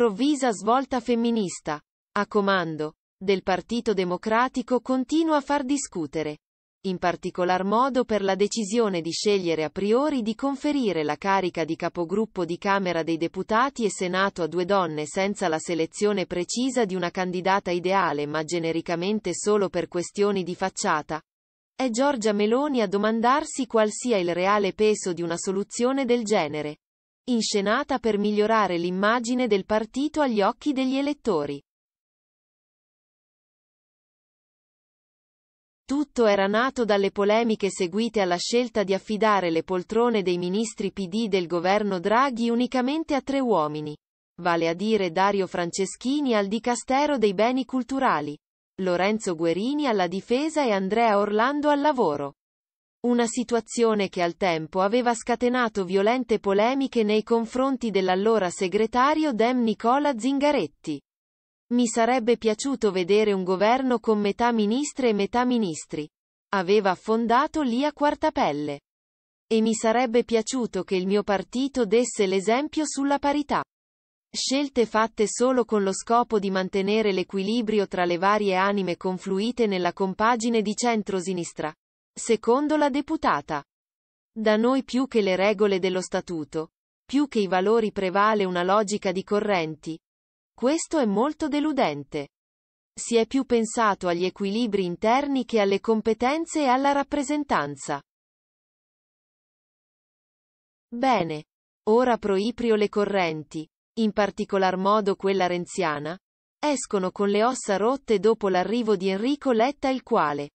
Improvvisa svolta femminista. A comando del Partito Democratico continua a far discutere. In particolar modo per la decisione di scegliere a priori di conferire la carica di capogruppo di Camera dei Deputati e Senato a due donne senza la selezione precisa di una candidata ideale ma genericamente solo per questioni di facciata. È Giorgia Meloni a domandarsi qual sia il reale peso di una soluzione del genere inscenata per migliorare l'immagine del partito agli occhi degli elettori. Tutto era nato dalle polemiche seguite alla scelta di affidare le poltrone dei ministri PD del governo Draghi unicamente a tre uomini, vale a dire Dario Franceschini al Dicastero dei Beni Culturali, Lorenzo Guerini alla Difesa e Andrea Orlando al Lavoro. Una situazione che al tempo aveva scatenato violente polemiche nei confronti dell'allora segretario Dem Nicola Zingaretti. Mi sarebbe piaciuto vedere un governo con metà ministre e metà ministri. Aveva affondato lì a quartapelle. E mi sarebbe piaciuto che il mio partito desse l'esempio sulla parità. Scelte fatte solo con lo scopo di mantenere l'equilibrio tra le varie anime confluite nella compagine di centrosinistra, Secondo la deputata. Da noi più che le regole dello statuto, più che i valori prevale una logica di correnti. Questo è molto deludente. Si è più pensato agli equilibri interni che alle competenze e alla rappresentanza. Bene. Ora proiprio le correnti, in particolar modo quella renziana, escono con le ossa rotte dopo l'arrivo di Enrico Letta il quale,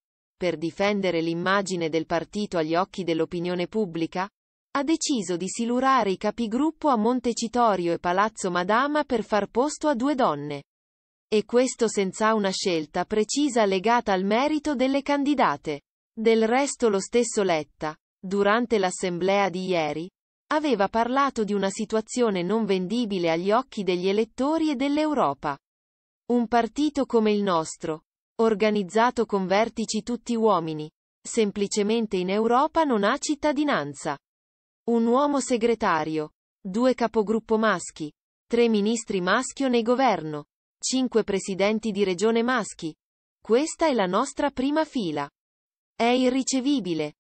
per difendere l'immagine del partito agli occhi dell'opinione pubblica, ha deciso di silurare i capigruppo a Montecitorio e Palazzo Madama per far posto a due donne. E questo senza una scelta precisa legata al merito delle candidate. Del resto lo stesso Letta, durante l'assemblea di ieri, aveva parlato di una situazione non vendibile agli occhi degli elettori e dell'Europa. Un partito come il nostro, Organizzato con vertici tutti uomini. Semplicemente in Europa non ha cittadinanza. Un uomo segretario. Due capogruppo maschi. Tre ministri maschio nei governo. Cinque presidenti di regione maschi. Questa è la nostra prima fila. È irricevibile.